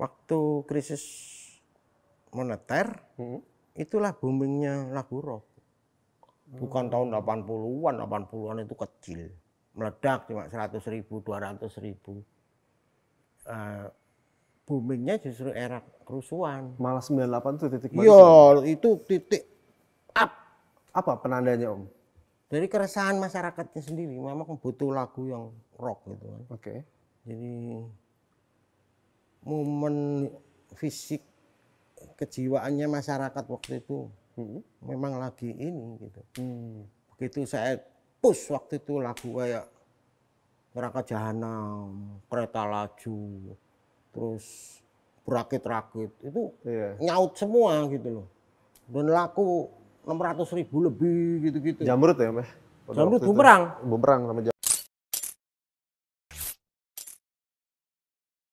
waktu krisis moneter hmm. itulah boomingnya lagu rock bukan hmm. tahun 80-an 80-an itu kecil meledak cuma 100 ribu 200 ribu uh, boomingnya justru era kerusuhan malah 98 itu titik Yo, iya, itu titik up apa penandanya om dari keresahan masyarakatnya sendiri memang butuh lagu yang rock gitu kan oke okay. jadi momen fisik kejiwaannya masyarakat waktu itu hmm. memang lagi ini gitu. Hmm. Begitu saya push waktu itu lagu kayak neraka jahanam, kereta laju, terus berakit-rakit itu yeah. nyaut semua gitu loh. Dan laku 600 ribu lebih gitu-gitu. Jamrut ya, mas? Jamrut bumerang. Bumerang sama jamrut.